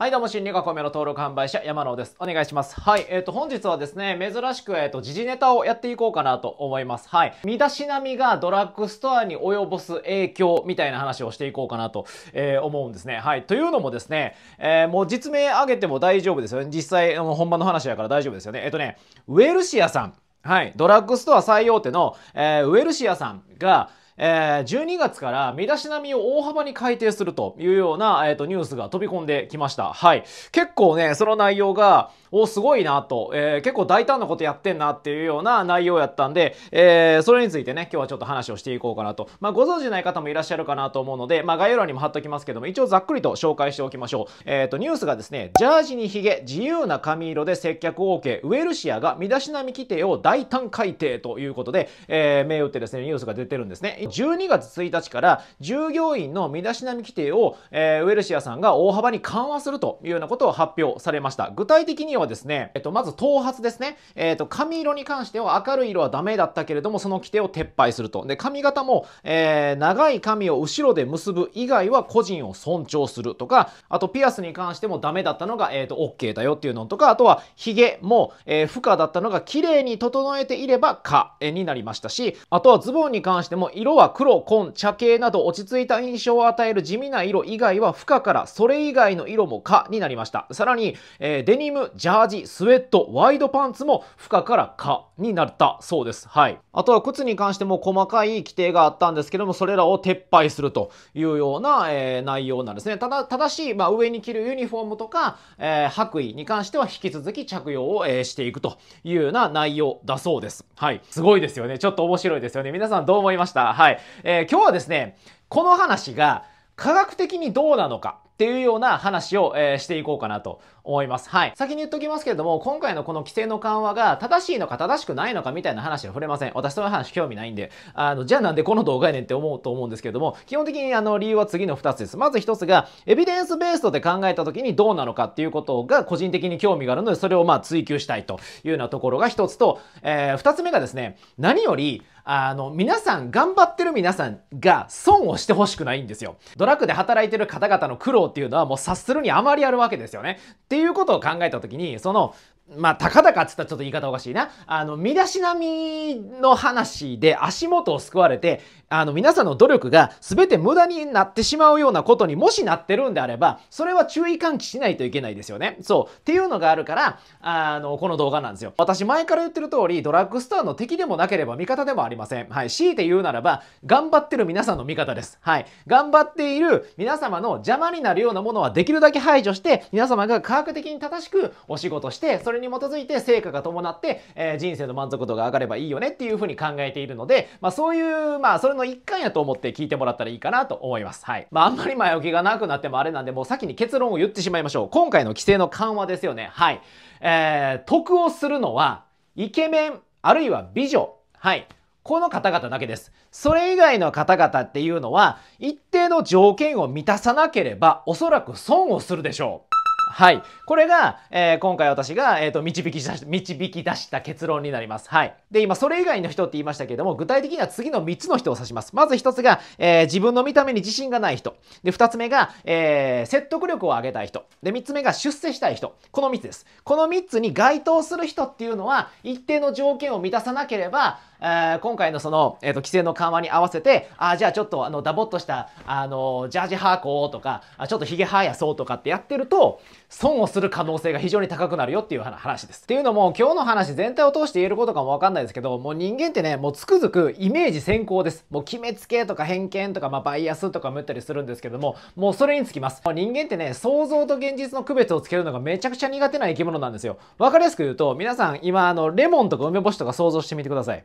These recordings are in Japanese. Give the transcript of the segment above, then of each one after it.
はい、どうも、心理学コメの登録販売者、山野です。お願いします。はい、えっ、ー、と、本日はですね、珍しく、えっ、ー、と、時事ネタをやっていこうかなと思います。はい。身だしなみがドラッグストアに及ぼす影響みたいな話をしていこうかなと、えー、思うんですね。はい。というのもですね、えもう実名あげても大丈夫ですよね。実際、あの本番の話やから大丈夫ですよね。えっ、とね、ウェルシアさん。はい。ドラッグストア最大手の、えウェルシアさんが、えー、12月から身だしなみを大幅に改定するというような、えーと、ニュースが飛び込んできました。はい。結構ね、その内容が、お、すごいなと、えー、結構大胆なことやってんなっていうような内容やったんで、えー、それについてね、今日はちょっと話をしていこうかなと。まあ、ご存知ない方もいらっしゃるかなと思うので、まあ、概要欄にも貼っときますけども、一応ざっくりと紹介しておきましょう。えっ、ー、と、ニュースがですね、ジャージにヒゲ、自由な髪色で接客 OK、ウェルシアが身だしなみ規定を大胆改定ということで、えー、銘打ってですね、ニュースが出てるんですね。12月1日から従業員の身だしなみ規定を、えー、ウェルシアさんが大幅に緩和するというようなことを発表されました。具体的にはですね、えっと、まず頭髪ですね。えっと、髪色に関しては明るい色はダメだったけれども、その規定を撤廃すると。で、髪型も、えー、長い髪を後ろで結ぶ以外は個人を尊重するとか、あとピアスに関してもダメだったのが、えっ、と、OK だよっていうのとか、あとは髭も、えー、不可だったのが綺麗に整えていれば可になりましたし、あとはズボンに関しても色は黒、紺、茶系など落ち着いた印象を与える地味な色以外は不可からそれ以外の色も可になりました。さらに、えー、デニム、ジャージ、スウェット、ワイドパンツも不可から可になったそうです。はい。あとは靴に関しても細かい規定があったんですけども、それらを撤廃するというような、えー、内容なんですね。ただ、正しい、まあ、上に着るユニフォームとか、えー、白衣に関しては引き続き着用を、えー、していくというような内容だそうです。はい。すごいですよね。ちょっと面白いですよね。皆さんどう思いましたはい。はい。えー、今日はですね、この話が科学的にどうなのかっていうような話を、えー、していこうかなと思います。はい。先に言っときますけれども、今回のこの規制の緩和が正しいのか正しくないのかみたいな話は触れません。私その話興味ないんで、あの、じゃあなんでこの動画やねんって思うと思うんですけれども、基本的にあの理由は次の2つです。まず1つが、エビデンスベースで考えた時にどうなのかっていうことが個人的に興味があるので、それをまあ追求したいというようなところが1つと、えー、2つ目がですね、何より、あの、皆さん、頑張ってる皆さんが損をしてほしくないんですよ。ドラッグで働いてる方々の苦労っていうのはもう察するにあまりあるわけですよね。っていうことを考えた時に、その、まあ、たかだかっつったらちょっと言い方おかしいな。あの、身だしなみの話で足元を救われて、あの、皆さんの努力が全て無駄になってしまうようなことにもしなってるんであれば、それは注意喚起しないといけないですよね。そう。っていうのがあるから、あの、この動画なんですよ。私前から言ってる通り、ドラッグストアの敵でもなければ味方でもありません。はい。強いて言うならば、頑張ってる皆さんの味方です。はい。頑張っている皆様の邪魔になるようなものはできるだけ排除して、皆様が科学的に正しくお仕事して、それれに基づいて成果が伴って、えー、人生の満足度が上がればいいよねっていうふうに考えているので、まあ、そういう、まあ、それの一環やと思って聞いてもらったらいいかなと思います。はい。まあ、あんまり前置きがなくなってもあれなんで、もう先に結論を言ってしまいましょう。今回の規制の緩和ですよね。はい。えー、得をするのは、イケメン、あるいは美女。はい。この方々だけです。それ以外の方々っていうのは、一定の条件を満たさなければ、おそらく損をするでしょう。はい。これが、えー、今回私が、えー、と、導き出し、導き出した結論になります。はい。で、今、それ以外の人って言いましたけれども、具体的には次の3つの人を指します。まず1つが、えー、自分の見た目に自信がない人。で、2つ目が、え説得力を上げたい人。で、3つ目が出世したい人。この3つです。この3つに該当する人っていうのは、一定の条件を満たさなければ、え今回のその、えーと、規制の緩和に合わせて、あじゃあちょっとあのダボっとした、あのジャージーこうとか、あちょっとヒゲーやそうとかってやってると、損をする可能性が非常に高くなるよっていう話です。っていうのも、今日の話全体を通して言えることかもわかんないですけど、もう人間ってね、もうつくづくイメージ先行です。もう決めつけとか偏見とか、まあ、バイアスとかも言ったりするんですけども、もうそれにつきます。人間ってね、想像と現実の区別をつけるのがめちゃくちゃ苦手な生き物なんですよ。わかりやすく言うと、皆さん今、あの、レモンとか梅干しとか想像してみてください。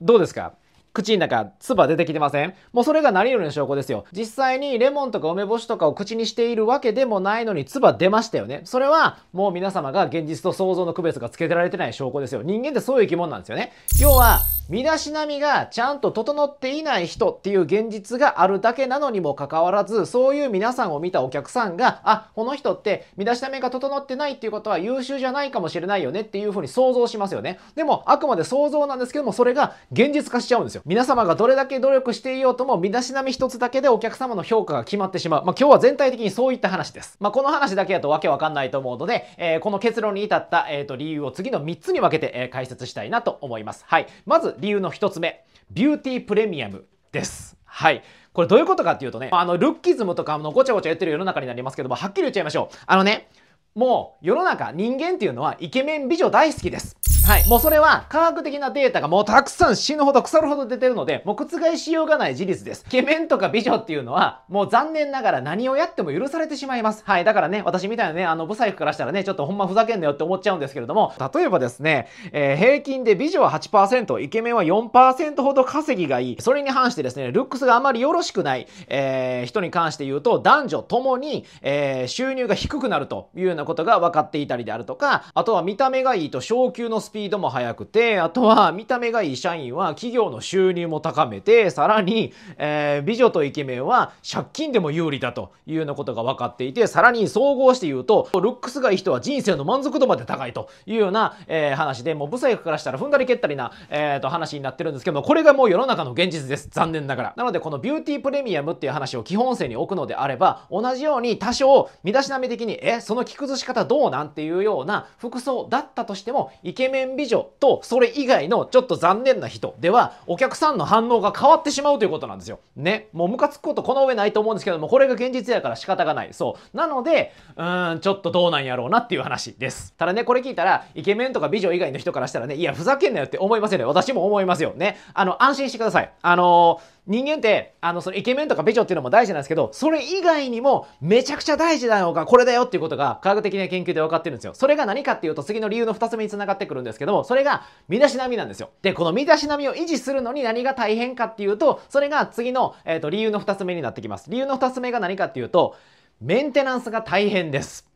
どうですか口の中、唾出てきてませんもうそれが何よりの証拠ですよ。実際にレモンとか梅干しとかを口にしているわけでもないのに唾出ましたよね。それはもう皆様が現実と想像の区別がつけてられてない証拠ですよ。人間ってそういう生き物なんですよね。要は、身だしなみがちゃんと整っていない人っていう現実があるだけなのにもかかわらず、そういう皆さんを見たお客さんが、あ、この人って身だしなみが整ってないっていうことは優秀じゃないかもしれないよねっていうふうに想像しますよね。でも、あくまで想像なんですけども、それが現実化しちゃうんですよ。皆様がどれだけ努力していようとも、身だしなみ一つだけでお客様の評価が決まってしまう。まあ、今日は全体的にそういった話です。まあ、この話だけだとわけわかんないと思うので、えー、この結論に至った、えー、と、理由を次の3つに分けて、えー、解説したいなと思います。はい。まず、理由の1つ目、ビューティープレミアムです。はい。これどういうことかっていうとね、あの、ルッキズムとかのごちゃごちゃ言ってる世の中になりますけども、はっきり言っちゃいましょう。あのね、もう世の中人間っていうのはイケメン美女大好きです。はい、もうそれは科学的なデータがもうたくさん死ぬほど腐るほど出てるのでもう覆しようがない事実ですイケメンとか美女っていうのはもう残念ながら何をやっても許されてしまいますはいだからね私みたいなねあのブサイクからしたらねちょっとほんまふざけんなよって思っちゃうんですけれども例えばですね、えー、平均で美女は8%イケメンは4%ほど稼ぎがいいそれに反してですねルックスがあまりよろしくない、えー、人に関して言うと男女ともに、えー、収入が低くなるというようなことが分かっていたりであるとかあとは見た目がいいと昇級のスピードピードも速くて、あとは見た目がいい社員は企業の収入も高めて、さらに、えー、美女とイケメンは借金でも有利だというようなことが分かっていて、さらに総合して言うと、ルックスがいい人は人生の満足度まで高いというような、えー、話で、もうブサイクからしたら踏んだり蹴ったりな、えー、と話になってるんですけども、これがもう世の中の現実です。残念ながら。なので、このビューティープレミアムっていう話を基本線に置くのであれば、同じように多少、身だしなみ的に、え、その着崩し方どうなんていうような服装だったとしても、イケメン美女とそれ以外のちょっと残念な人ではお客さんの反応が変わってしまうということなんですよ。ね。もうムカつくことこの上ないと思うんですけども、これが現実やから仕方がない。そう。なので、うーん、ちょっとどうなんやろうなっていう話です。ただね、これ聞いたら、イケメンとか美女以外の人からしたらね、いや、ふざけんなよって思いますよね。私も思いますよ。ね。あの、安心してください。あのー人間って、あの、そのイケメンとか美女っていうのも大事なんですけど、それ以外にもめちゃくちゃ大事なのがこれだよっていうことが科学的な研究で分かってるんですよ。それが何かっていうと次の理由の2つ目に繋がってくるんですけども、それが身だしなみなんですよ。で、この身だしなみを維持するのに何が大変かっていうと、それが次の、えっ、ー、と、理由の2つ目になってきます。理由の2つ目が何かっていうと、メンテナンスが大変です。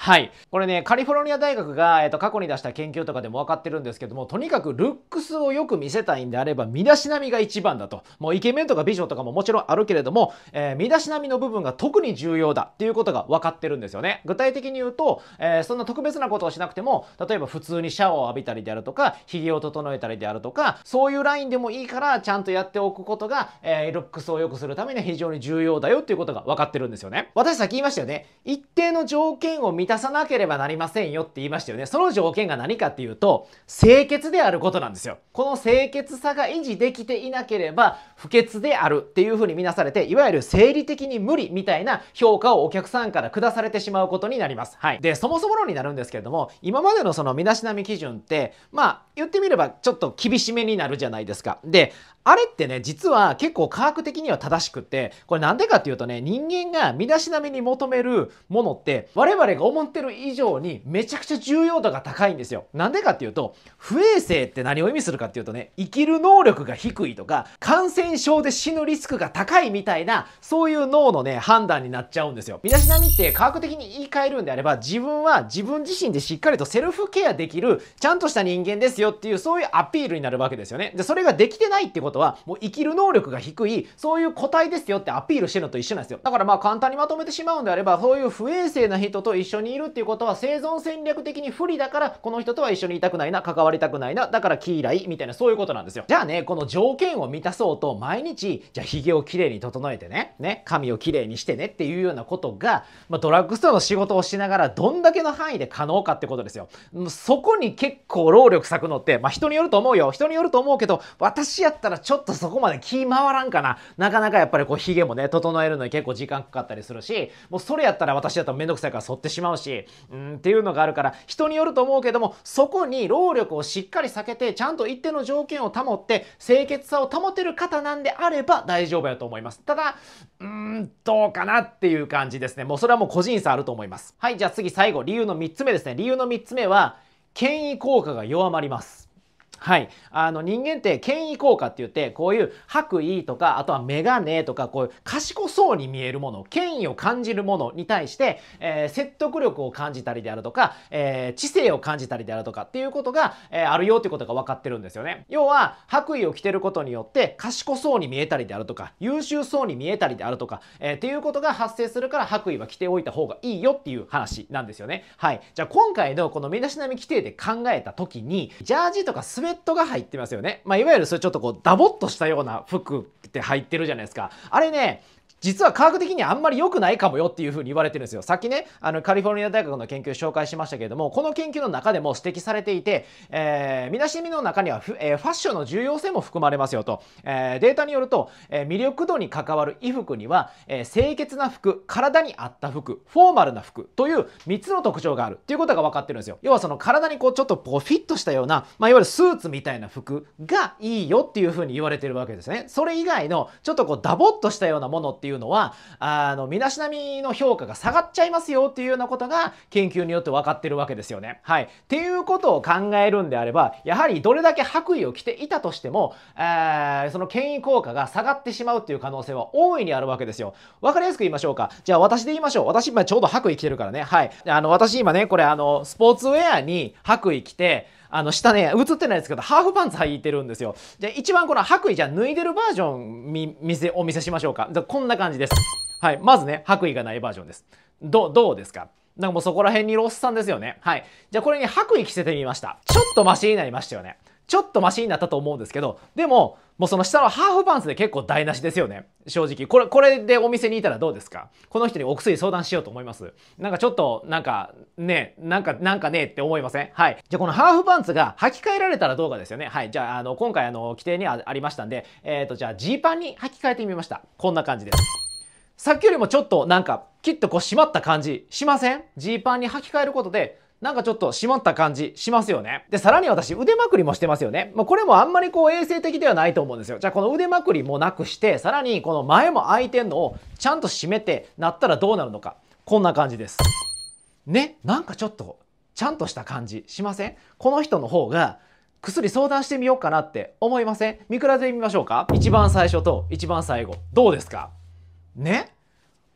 はい。これね、カリフォルニア大学が、えっと、過去に出した研究とかでも分かってるんですけども、とにかくルックスをよく見せたいんであれば、身だしなみが一番だと。もうイケメンとか美女とかももちろんあるけれども、えー、身だしなみの部分が特に重要だっていうことが分かってるんですよね。具体的に言うと、えー、そんな特別なことをしなくても、例えば普通にシャワーを浴びたりであるとか、髭を整えたりであるとか、そういうラインでもいいから、ちゃんとやっておくことが、えー、ルックスを良くするためには非常に重要だよっていうことが分かってるんですよね。私さっき言いましたよね。一定の条件をたさなければなりませんよって言いましたよね。その条件が何かっていうと、清潔であることなんですよ。この清潔さが維持できていなければ、不潔であるっていうふうに見なされて、いわゆる生理的に無理みたいな評価をお客さんから下されてしまうことになります。はい。で、そもそも論になるんですけれども、今までのその身だしなみ基準って、まあ、言ってみればちょっと厳しめになるじゃないですか。で、あれってね、実は結構科学的には正しくって、これなんでかっていうとね、人間が身だしなみに求めるものって、我々が思思ってる以上にめちゃくちゃ重要度が高いんですよ。なんでかっていうと不衛生って何を意味するかっていうとね生きる能力が低いとか感染症で死ぬリスクが高いみたいなそういう脳のね判断になっちゃうんですよ。身だしなみって科学的に言い換えるんであれば自分は自分自身でしっかりとセルフケアできるちゃんとした人間ですよっていうそういうアピールになるわけですよね。でそれができてないってことはもう生きる能力が低いそういう個体ですよってアピールしてるのと一緒なんですよ。だからまあ簡単にまとめてしまうんであればそういう不衛生な人と一緒緒にいるっていうことは生存戦略的に不利だからこの人とは一緒にいたくないな関わりたくないなだから嫌いみたいなそういうことなんですよじゃあねこの条件を満たそうと毎日じゃあひげをきれいに整えてねね髪をきれいにしてねっていうようなことが、まあ、ドラッグストアの仕事をしながらどんだけの範囲で可能かってことですよそこに結構労力割くのってまあ人によると思うよ人によると思うけど私やったらちょっとそこまで気回らんかななかなかやっぱりこうひげもね整えるのに結構時間かかったりするしもうそれやったら私やったら面倒くさいから剃ってしまうまうし、うん、っていうのがあるから人によると思うけどもそこに労力をしっかり避けてちゃんと一定の条件を保って清潔さを保てる方なんであれば大丈夫やと思いますただうんどうかなっていう感じですねもうそれはもう個人差あると思いますはいじゃあ次最後理由の3つ目ですね理由の3つ目は権威効果が弱まりますはい。あの、人間って権威効果って言って、こういう白衣とか、あとはメガネとか、こういう賢そうに見えるもの、権威を感じるものに対して、えー、説得力を感じたりであるとか、えー、知性を感じたりであるとかっていうことが、えー、あるよっていうことが分かってるんですよね。要は、白衣を着てることによって、賢そうに見えたりであるとか、優秀そうに見えたりであるとか、えっていうことが発生するから、白衣は着ておいた方がいいよっていう話なんですよね。はい。じゃあ、今回のこの身だしなみ規定で考えた時に、ジャージとかスウェェットが入ってますよね。まあ、いわゆるそれちょっとこうダボっとしたような服って入ってるじゃないですか。あれね、実は科学的にあんまり良くないかもよっていうふうに言われてるんですよ。さっきね、あのカリフォルニア大学の研究紹介しましたけれども、この研究の中でも指摘されていて、えー、みなしみの中にはフ,、えー、ファッションの重要性も含まれますよと、えー、データによると、えー、魅力度に関わる衣服には、えー、清潔な服、体に合った服、フォーマルな服という3つの特徴があるということが分かってるんですよ。要はその体にこうちょっとこうフィットしたような、まあ、いわゆるスーツみたいな服がいいよっていうふうに言われてるわけですね。それ以外のちょっとこうダボっとしたようなものってっていうのはあの身だしなみの評価が下がっちゃいますよっていうようなことが研究によって分かってるわけですよね。はい、っていうことを考えるんであればやはりどれだけ白衣を着ていたとしても、えその権威効果が下がってしまうっていう可能性は大いにあるわけですよ。分かりやすく言いましょうか。じゃあ私で言いましょう。私今ちょうど白衣着てるからね。はい。あの私今ねこれあのスポーツウェアに白衣着てあの下ね映ってないですけどハーフパンツ履いてるんですよじゃ一番この白衣じゃ脱いでるバージョンみ見せお見せしましょうかじゃこんな感じですはいまずね白衣がないバージョンですどどうですかなんかもうそこら辺にいるおっさんですよねはいじゃあこれに白衣着せてみましたちょっとマシになりましたよねちょっとマシになったと思うんですけどでももうその下のハーフパンツで結構台無しですよね。正直。これ、これでお店にいたらどうですかこの人にお薬相談しようと思います。なんかちょっと、なんか、ね、なんか、なんかねって思いませんはい。じゃあこのハーフパンツが履き替えられたらどうかですよね。はい。じゃあ、あの、今回あの、規定にありましたんで、えっ、ー、と、じゃあ、ジーパンに履き替えてみました。こんな感じです。さっきよりもちょっとなんか、きっとこう締まった感じしませんジーパンに履き替えることで、なんかちょっと締まった感じしますよね。で、さらに私、腕まくりもしてますよね。まあ、これもあんまりこう衛生的ではないと思うんですよ。じゃあ、この腕まくりもなくして、さらにこの前も空いてんのをちゃんと締めて、なったらどうなるのか。こんな感じです。ね、なんかちょっと、ちゃんとした感じしませんこの人の方が、薬相談してみようかなって思いません見比べてみましょうか一番最初と一番最後どうですかね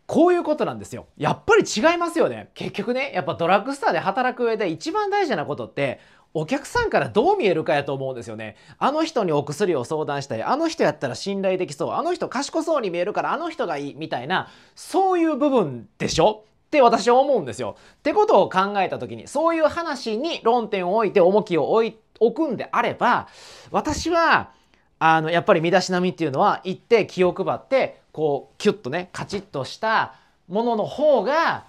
こういうことなんですよ。やっぱり違いますよね。結局ね、やっぱドラッグストアで働く上で一番大事なことって、お客さんからどう見えるかやと思うんですよね。あの人にお薬を相談したい。あの人やったら信頼できそう、あの人賢そうに見えるからあの人がいいみたいな、そういう部分でしょって私は思うんですよ。ってことを考えた時に、そういう話に論点を置いて重きを置くんであれば、私は、あの、やっぱり身だしなみっていうのは行って気を配って、こうキュッとねカチッとしたものの方が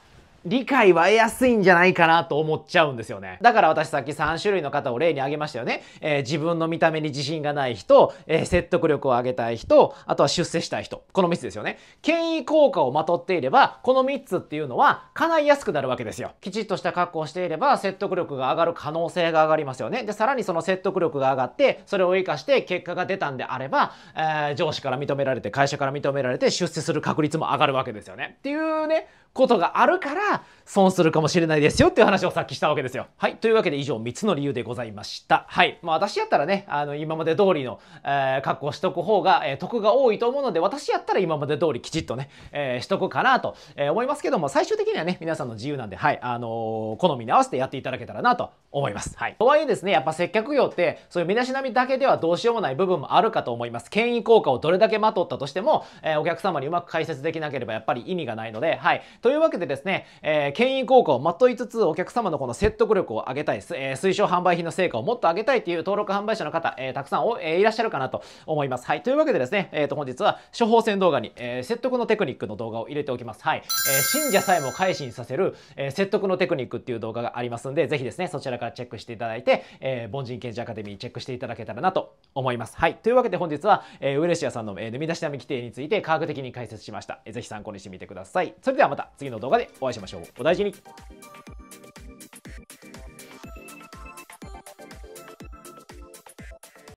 理解は得やすいんじゃないかなと思っちゃうんですよね。だから私さっき3種類の方を例に挙げましたよね。えー、自分の見た目に自信がない人、えー、説得力を上げたい人、あとは出世したい人。この3つですよね。権威効果をまとっていれば、この3つっていうのは叶いやすくなるわけですよ。きちっとした格好をしていれば、説得力が上がる可能性が上がりますよね。で、さらにその説得力が上がって、それを活かして結果が出たんであれば、えー、上司から認められて、会社から認められて、出世する確率も上がるわけですよね。っていうね、ことがあるから損するかもしれないですよっていう話をさっきしたわけですよ。はい。というわけで以上3つの理由でございました。はい。まあ私やったらね、あの今まで通りの、えー、格好しとく方が、えー、得が多いと思うので私やったら今まで通りきちっとね、えー、しとくかなと、えー、思いますけども最終的にはね、皆さんの自由なんで、はい。あのー、好みに合わせてやっていただけたらなと思います。はい。とはいえですね、やっぱ接客業ってそういう身だしなみだけではどうしようもない部分もあるかと思います。権威効果をどれだけまとったとしても、えー、お客様にうまく解説できなければやっぱり意味がないので、はい。というわけでですね、えー、権威効果をまといつつお客様のこの説得力を上げたい、えー、推奨販売品の成果をもっと上げたいという登録販売者の方、えー、たくさんお、えー、いらっしゃるかなと思います。はい。というわけでですね、えっ、ー、と、本日は処方箋動画に、えー、説得のテクニックの動画を入れておきます。はい。えー、信者さえも改心させる、えー、説得のテクニックっていう動画がありますんで、ぜひですね、そちらからチェックしていただいて、えー、凡人検事アカデミーチェックしていただけたらなと思います。はい。というわけで本日は、えー、ウレシアさんの、えー、生み出し並み規定について科学的に解説しました。えぜひ参考にしてみてください。それではまた。次の動画でお会いしましょう。お大事に。